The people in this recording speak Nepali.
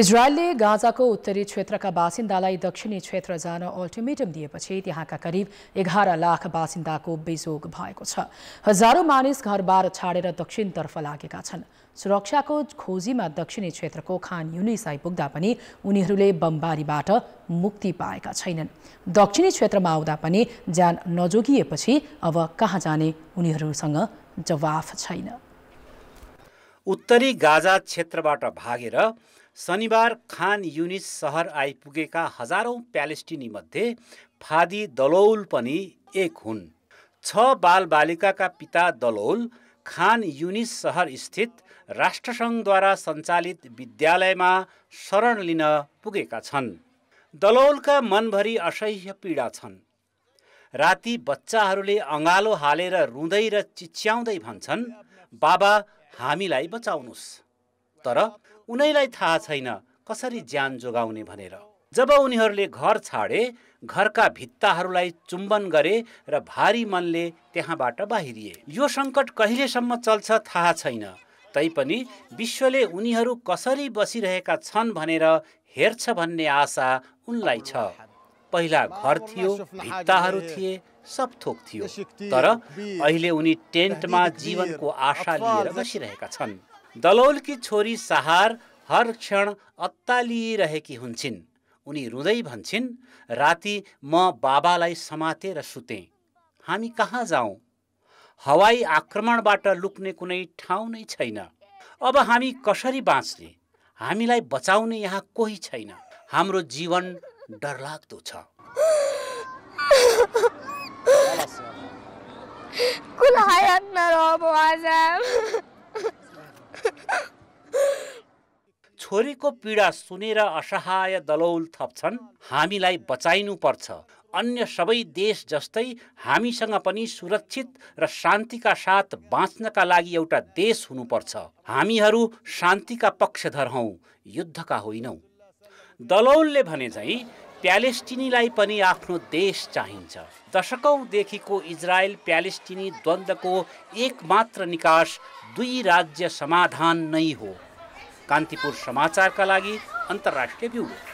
इजरायलले गाजाको उत्तरी क्षेत्रका बासिन्दालाई दक्षिणी क्षेत्र जान अल्टिमेटम दिएपछि त्यहाँका करिब एघार लाख बासिन्दाको बेजोग भएको छ हजारौँ मानिस घरबार छाडेर दक्षिणतर्फ लागेका छन् सुरक्षाको खोजीमा दक्षिणी क्षेत्रको खान युनिस आइपुग्दा पनि उनीहरूले बमबारीबाट मुक्ति पाएका छैनन् दक्षिणी क्षेत्रमा आउँदा पनि ज्यान नजोगिएपछि अब कहाँ जाने उनीहरूसँग जवाफ छैन उत्तरी गाजा क्षेत्रबाट भागेर शनिबार खान युनिस सहर आइपुगेका हजारौँ प्यालेस्टिनीमध्ये फादी दलौल पनि एक हुन् छ बालबालिकाका पिता दलौल खान युनिस सहर स्थित राष्ट्रसङ्घद्वारा सञ्चालित विद्यालयमा शरण लिन पुगेका छन् दलौलका मनभरि असह्य पीडा छन् राति बच्चाहरूले अँगालो हालेर रुँदै र चिच्याउँदै भन्छन् बाबा हामीलाई बचाउनुहोस् तर उनैलाई थाहा छैन कसरी ज्यान जोगाउने भनेर जब उनीहरूले घर छाडे घरका भित्ताहरूलाई चुम्बन गरे र भारी मनले त्यहाँबाट बाहिरिए यो सङ्कट कहिलेसम्म चल्छ थाहा छैन तैपनि विश्वले उनीहरू कसरी बसिरहेका छन् भनेर हेर्छ भन्ने आशा उनलाई छ पहिला घर थियो भित्ताहरू थिए सब थोक थियो तर अहिले उनी टेन्टमा जीवनको आशा लिएर बसिरहेका छन् दलौलकी छोरी सहार हर क्षण अत्तालिरहेकी हुन्छन् उनी रुँदै भन्छन् राति म बाबालाई समाते र सुते हामी कहाँ जाउँ हवाई आक्रमणबाट लुक्ने कुनै ठाउँ नै छैन अब हामी कसरी बाँच्ने हामीलाई बचाउने यहाँ कोही छैन हाम्रो जीवन डरलाग्दो छ छोरीको पीडा सुनेर असहाय दलौल थप्छन् हामीलाई पर्छ अन्य सबै देश जस्तै हामीसँग पनि सुरक्षित र शान्तिका साथ बाँच्नका लागि एउटा देश हुनुपर्छ हामीहरू शान्तिका पक्षधर हौ युद्धका होइनौँ दलौलले भने चाहिँ प्यालेस्टिनीलाई पनि आफ्नो देश चाहिन्छ दशकौँदेखिको इजरायल प्यालेस्टिनी द्वन्द्वको एकमात्र निकास दुई राज्य समाधान नै हो कान्तिपुर समाचारका लागि अन्तर्राष्ट्रिय ब्युरो